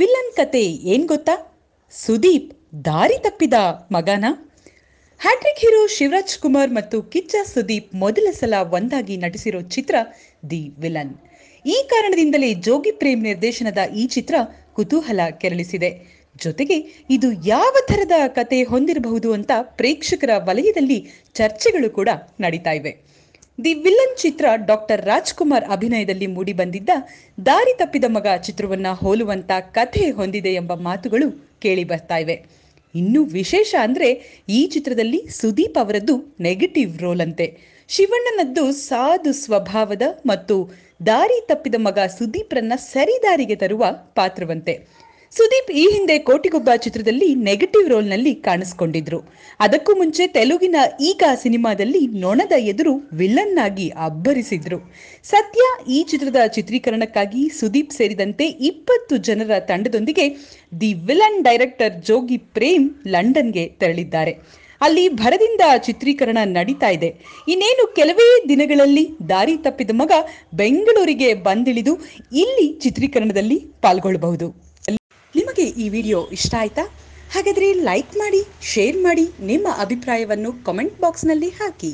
villain ಕತೆ ಏನ್ ಗೊತ್ತಾ ಸುದೀಪ್ ದಾರಿ ತಪ್ಪಿದ ಮಗನ ಹ್ಯಾಟ್ರಿಕ್ ಹೀರೋ ಶಿವರಾಜ್ ಕುಮಾರ್ ಮತ್ತು ಕಿಚ್ಚ ಸುದೀಪ್ ಮೊದಲ ಸಲ ಒಂದಾಗಿ ನಟಿಸಿರೋ ಚಿತ್ರ ದಿ ವಿಲನ್ ಈ ಕಾರಣದಿಂದಲೇ ಜೋಗಿ ಪ್ರೇಮ್ ನಿರ್ದೇಶನದ ಈ ಚಿತ್ರ ಕುತೂಹಲ ಕೆರಳಿಸಿದೆ ಜೊತೆಗೆ ಇದು ಯಾವ ಥರದ ಕತೆ ಹೊಂದಿರಬಹುದು ಅಂತ ಪ್ರೇಕ್ಷಕರ ವಲಯದಲ್ಲಿ ಚರ್ಚೆಗಳು ಕೂಡ ನಡೀತಾ ಇವೆ ದಿ ವಿಲನ್ ಚಿತ್ರ ಡಾಕ್ಟರ್ ರಾಜ್ಕುಮಾರ್ ಅಭಿನಯದಲ್ಲಿ ಮೂಡಿಬಂದಿದ್ದ ದಾರಿ ತಪ್ಪಿದ ಮಗ ಚಿತ್ರವನ್ನ ಹೋಲುವಂತ ಕಥೆ ಹೊಂದಿದೆ ಎಂಬ ಮಾತುಗಳು ಕೇಳಿ ಬರ್ತಾ ಇವೆ ಇನ್ನು ವಿಶೇಷ ಅಂದ್ರೆ ಈ ಚಿತ್ರದಲ್ಲಿ ಸುದೀಪ್ ಅವರದ್ದು ನೆಗೆಟಿವ್ ರೋಲ್ ಅಂತೆ ಶಿವಣ್ಣನದ್ದು ಸಾಧು ಸ್ವಭಾವದ ಮತ್ತು ದಾರಿ ತಪ್ಪಿದ ಮಗ ಸುದೀಪ್ರನ್ನ ಸರಿದಾರಿಗೆ ತರುವ ಪಾತ್ರವಂತೆ ಸುದೀಪ್ ಈ ಹಿಂದೆ ಕೋಟಿಗೊಬ್ಬ ಚಿತ್ರದಲ್ಲಿ ನೆಗೆಟಿವ್ ರೋಲ್ನಲ್ಲಿ ಕಾಣಿಸ್ಕೊಂಡಿದ್ರು ಅದಕ್ಕೂ ಮುಂಚೆ ತೆಲುಗಿನ ಈಗ ಸಿನಿಮಾದಲ್ಲಿ ನೊಣದ ಎದುರು ವಿಲನ್ ಆಗಿ ಅಬ್ಬರಿಸಿದ್ರು ಸದ್ಯ ಈ ಚಿತ್ರದ ಚಿತ್ರೀಕರಣಕ್ಕಾಗಿ ಸುದೀಪ್ ಸೇರಿದಂತೆ ಇಪ್ಪತ್ತು ಜನರ ತಂಡದೊಂದಿಗೆ The Villain director Jogi Prem ಲಂಡನ್ಗೆ ತೆರಳಿದ್ದಾರೆ ಅಲ್ಲಿ ಭರದಿಂದ ಚಿತ್ರೀಕರಣ ನಡೀತಾ ಇದೆ ಇನ್ನೇನು ಕೆಲವೇ ದಿನಗಳಲ್ಲಿ ದಾರಿ ತಪ್ಪಿದ ಮಗ ಬೆಂಗಳೂರಿಗೆ ಬಂದಿಳಿದು ಇಲ್ಲಿ ಚಿತ್ರೀಕರಣದಲ್ಲಿ ಪಾಲ್ಗೊಳ್ಳಬಹುದು ನಿಮಗೆ ಈ ವಿಡಿಯೋ ಇಷ್ಟ ಆಯ್ತಾ ಹಾಗಾದರೆ ಲೈಕ್ ಮಾಡಿ ಶೇರ್ ಮಾಡಿ ನಿಮ್ಮ ಅಭಿಪ್ರಾಯವನ್ನು ಕಮೆಂಟ್ ಬಾಕ್ಸ್ನಲ್ಲಿ ಹಾಕಿ